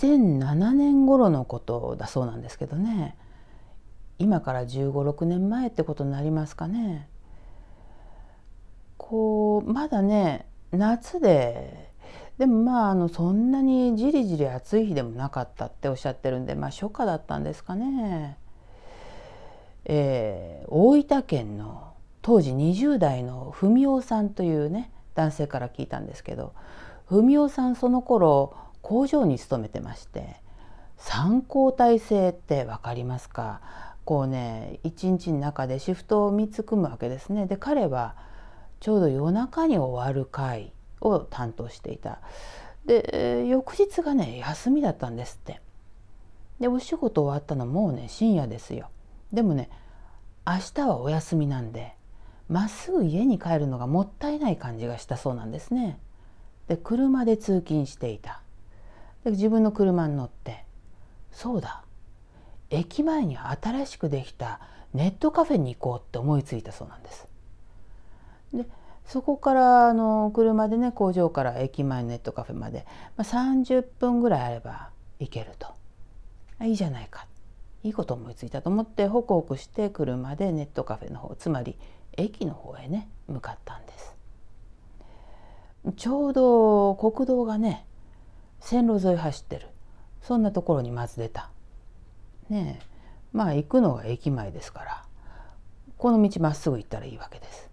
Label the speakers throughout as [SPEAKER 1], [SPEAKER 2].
[SPEAKER 1] 2007年頃のことだそうなんですけどね今から1 5 6年前ってことになりますかねこうまだね夏ででもまああのそんなにじりじり暑い日でもなかったっておっしゃってるんで、まあ、初夏だったんですかね、えー、大分県の当時20代の文雄さんというね男性から聞いたんですけど文雄さんその頃工場に勤めてまして三交代制って分かりますかこうね一日の中でシフトを3つ組むわけですね。で彼はちょうど夜中に終わる会を担当していた。で翌日がね休みだったんですって。でお仕事終わったのもうね深夜ですよ。でもね明日はお休みなんでまっすぐ家に帰るのがもったいない感じがしたそうなんですね。で車で通勤していた。自分の車に乗ってそうだ駅前に新しくできたネットカフェに行こうって思いついたそうなんです。でそこからあの車でね工場から駅前ネットカフェまで、まあ、30分ぐらいあれば行けるといいじゃないかいいこと思いついたと思ってホクホクして車でネットカフェの方つまり駅の方へね向かったんです。ちょうど国道がね線路沿い走ってるそんなところにまず出た。ねえまあ行くのが駅前ですからこの道まっすぐ行ったらいいわけです。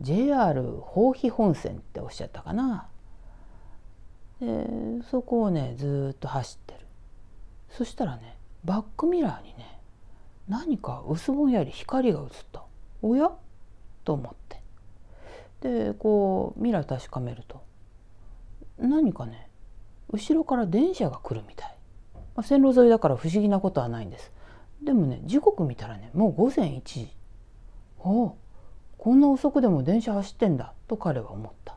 [SPEAKER 1] JR 豊肥本線っておっしゃったかな。でそこをねずっと走ってる。そしたらねバックミラーにね何か薄ぼんやり光が映った。おやと思って。でこうミラー確かめると何かね後ろから電車が来るみたい、まあ、線路沿いだから不思議なことはないんですでもね時刻見たらねもう午前1時おおこんな遅くでも電車走ってんだと彼は思った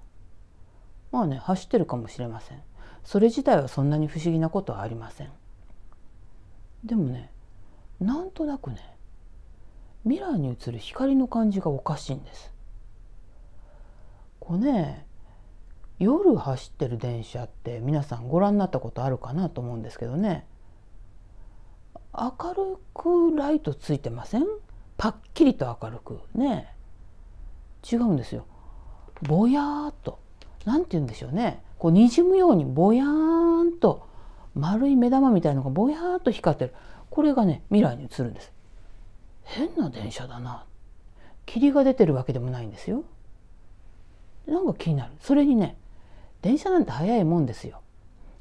[SPEAKER 1] まあね走ってるかもしれませんそれ自体はそんなに不思議なことはありませんでもねなんとなくねミラーに映る光の感じがおかしいんですこうね夜走ってる電車って皆さんご覧になったことあるかなと思うんですけどね明るくライトついてませんパッキリと明るくね違うんですよぼやーっと何て言うんでしょうねこうにじむようにぼやーんと丸い目玉みたいのがぼやーっと光ってるこれがね未来に映るんです変な電車だな霧が出てるわけでもないんですよなんか気になるそれにね電車なんて速いもんですよ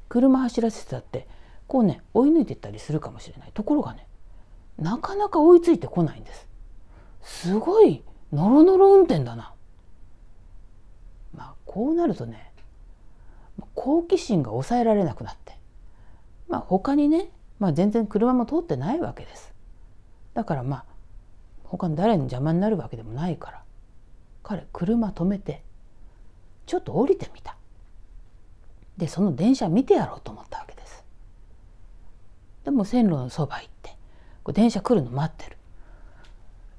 [SPEAKER 1] 車走らせてたってこうね追い抜いてったりするかもしれないところがねなかなか追いついてこないんですすごいノロノロ運転だなまあこうなるとね好奇心が抑えられなくなってまあ他にね、まあ、全然車も通ってないわけですだからまあ他の誰に邪魔になるわけでもないから彼車止めてちょっと降りてみたでその電車見てやろうと思ったわけですでも線路のそば行ってこ電車来るの待ってる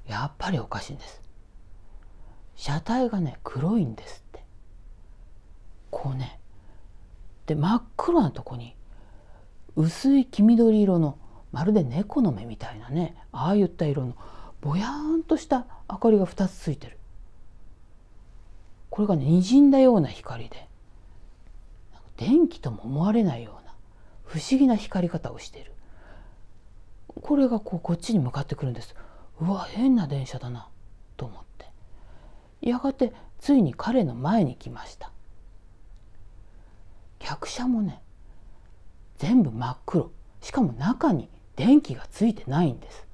[SPEAKER 1] やっぱりおかしいんです車体がね黒いんですってこうねで真っ黒なとこに薄い黄緑色のまるで猫の目みたいなねああいった色のぼやんとした明かりが2つついてるこれがねにじんだような光で電気とも思われないような不思議な光り方をしているこれがこうこっちに向かってくるんですうわ変な電車だなと思ってやがてついに彼の前に来ました客車もね全部真っ黒しかも中に電気がついてないんです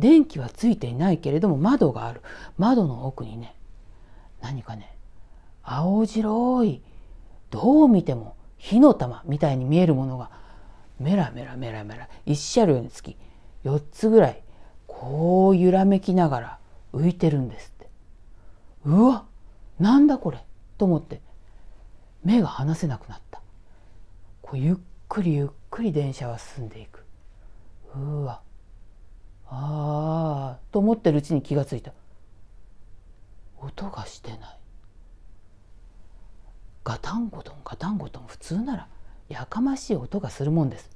[SPEAKER 1] 電気はついていないけれども窓がある窓の奥にね何かね青白いどう見ても火の玉みたいに見えるものがメラメラメラメラ一車両につき4つぐらいこう揺らめきながら浮いてるんですってうわなんだこれと思って目が離せなくなったこうゆっくりゆっくり電車は進んでいくうわああと思ってるうちに気がついた音がしてないガタンゴトンガタンゴトン普通ならやかましい音がするもんです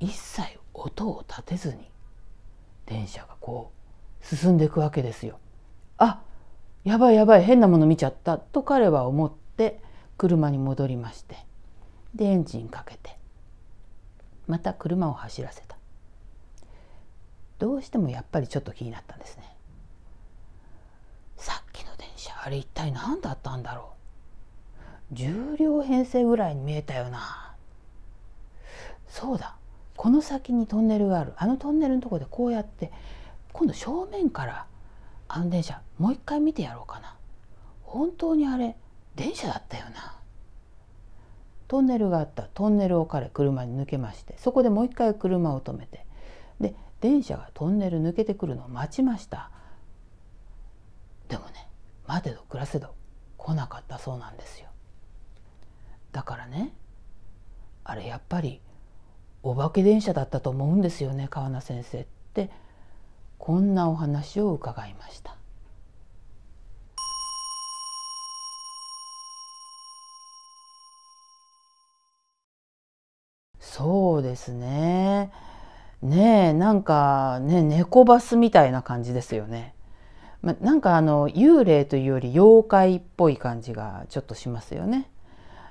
[SPEAKER 1] 一切音を立てずに電車がこう進んでいくわけですよあやばいやばい変なもの見ちゃったと彼は思って車に戻りましてでエンジンかけてまた車を走らせたどうしてもやっぱりちょっと気になったんですねさっきの電車あれ一体何だったんだろう10両編成ぐらいに見えたよなそうだこの先にトンネルがあるあのトンネルのところでこうやって今度正面からあの電車もう一回見てやろうかな本当にあれ電車だったよなトンネルがあったトンネルを彼車に抜けましてそこでもう一回車を止めてで電車がトンネル抜けてくるのを待ちましたでもね待てど暮らせど来なかったそうなんですよだからねあれやっぱりお化け電車だったと思うんですよね川名先生ってこんなお話を伺いました。そうですね。ねえなんかね猫バスみたいな感じですよね。ま、なんかあの幽霊というより妖怪っぽい感じがちょっとしますよね。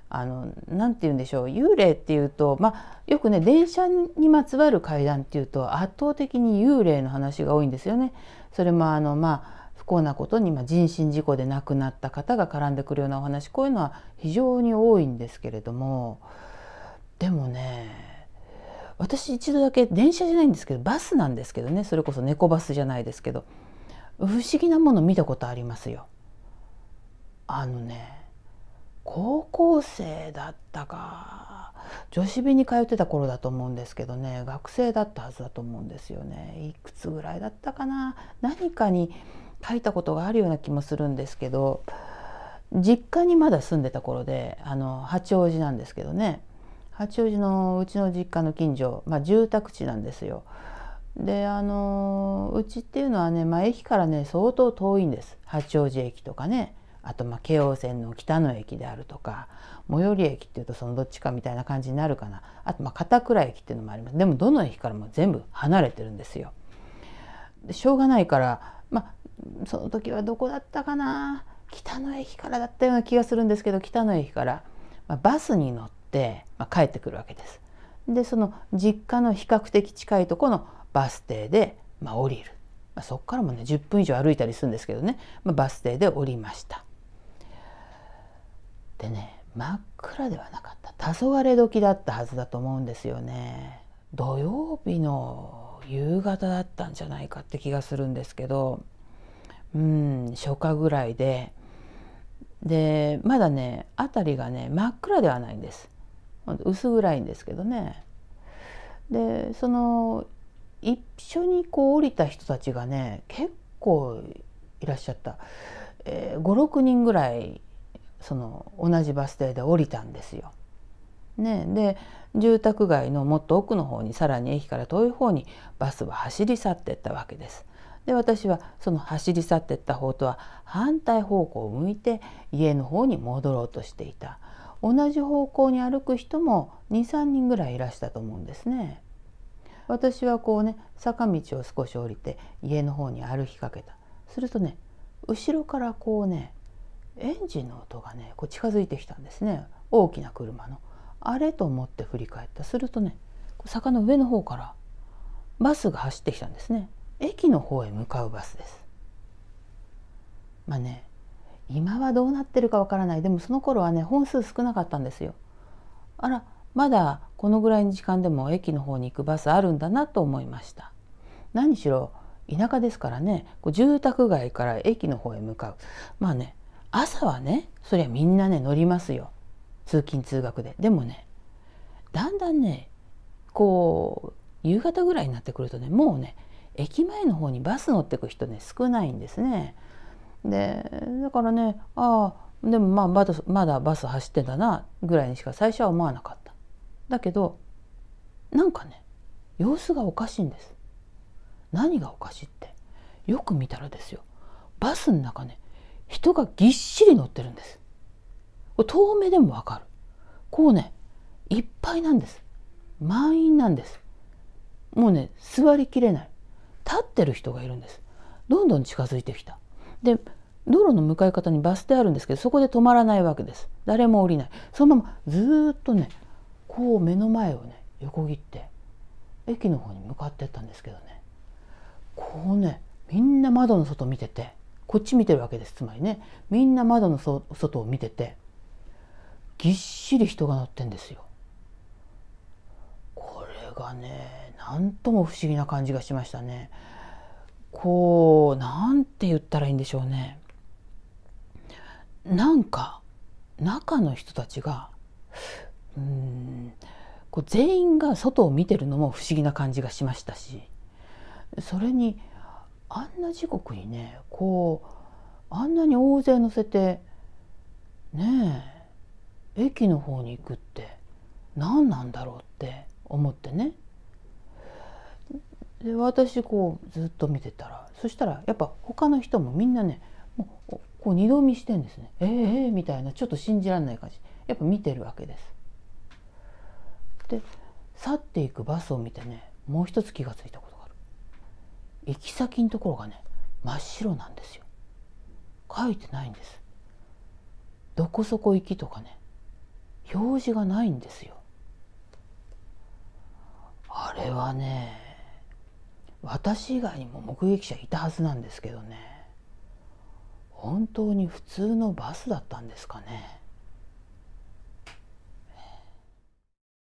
[SPEAKER 1] あのなて言うんでしょう幽霊っていうと、まあ、よくね電車にまつわる階段っていうと圧倒的に幽霊の話が多いんですよね。それもあの、まあ、不幸なことに、まあ、人身事故で亡くなった方が絡んでくるようなお話こういうのは非常に多いんですけれどもでもね私一度だけ電車じゃないんですけどバスなんですけどねそれこそ猫バスじゃないですけど不思議なもの見たことありますよ。あのね高校生だったか女子美に通ってた頃だと思うんですけどね学生だったはずだと思うんですよねいくつぐらいだったかな何かに書いたことがあるような気もするんですけど実家にまだ住んでた頃であの八王子なんですけどね八王子のうちの実家の近所、まあ、住宅地なんですよ。であのうちっていうのはね、まあ、駅からね相当遠いんです八王子駅とかね。あとまあ京王線の北野駅であるとか最寄り駅っていうとそのどっちかみたいな感じになるかなあとまあ片倉駅っていうのもありますでもどの駅からも全部離れてるんですよ。でしょうがないからまあその時はどこだったかな北野駅からだったような気がするんですけど北野駅から、まあ、バスに乗って、まあ、帰ってくるわけです。でその実家の比較的近いとこのバス停で、まあ、降りる、まあ、そこからもね10分以上歩いたりするんですけどね、まあ、バス停で降りました。でね真っ暗ではなかった黄昏時だったはずだと思うんですよね土曜日の夕方だったんじゃないかって気がするんですけどうん初夏ぐらいででまだね辺りがね真っ暗ではないんです薄暗いんですけどねでその一緒にこう降りた人たちがね結構いらっしゃった、えー、56人ぐらいその同じバス停で降りたんですよ。ね、で住宅街のもっと奥の方にさらに駅から遠い方にバスは走り去っていったわけです。で私はその走り去っていった方とは反対方向を向いて家の方に戻ろうとしていた同じ方向に歩く人も23人ぐらいいらしたと思うんですね。私はこうね坂道を少し降りて家の方に歩きかけたするとね後ろからこうねエンジンの音がねこう近づいてきたんですね大きな車の。あれと思って振り返ったするとね坂の上の方からバスが走ってきたんですね駅の方へ向かうバスです。まあね今はどうなってるかわからないでもその頃はね本数少なかったんですよ。あらまだこのぐらいの時間でも駅の方に行くバスあるんだなと思いました。何しろ田舎ですからねこう住宅街から駅の方へ向かうまあね朝はねそりゃみんなね乗りますよ通勤通学ででもねだんだんねこう夕方ぐらいになってくるとねもうね駅前の方にバス乗ってく人ね少ないんですね。でだからねああでもまあまだまだバス走ってんだなぐらいにしか最初は思わなかった。だけどなんかね様子がおかしいんです。何がおかしいってよく見たらですよバスの中ね人がぎっしり乗ってるんです遠目でもわかるこうねいっぱいなんです満員なんですもうね座りきれない立ってる人がいるんですどんどん近づいてきたで道路の向かい方にバス停あるんですけどそこで止まらないわけです誰も降りないそのままずっとねこう目の前をね横切って駅の方に向かってったんですけどねこうねみんな窓の外見ててこっち見てるわけですつまりねみんな窓の外を見ててぎっしり人が乗ってんですよ。これがね何とも不思議な感じがしましたね。こうなんて言ったらいいんでしょうね。なんか中の人たちがうんこう全員が外を見てるのも不思議な感じがしましたしそれにあんな時刻にねこうあんなに大勢乗せてねえ駅の方に行くって何なんだろうって思ってねで私こうずっと見てたらそしたらやっぱ他の人もみんなねもうこう二度見してんですねえー、えー、みたいなちょっと信じられない感じやっぱ見てるわけです。で去っていくバスを見てねもう一つ気が付いたこ行き先のところがね真っ白なんですよ書いてないんですどこそこ行きとかね表示がないんですよあれはね私以外にも目撃者いたはずなんですけどね本当に普通のバスだったんですかね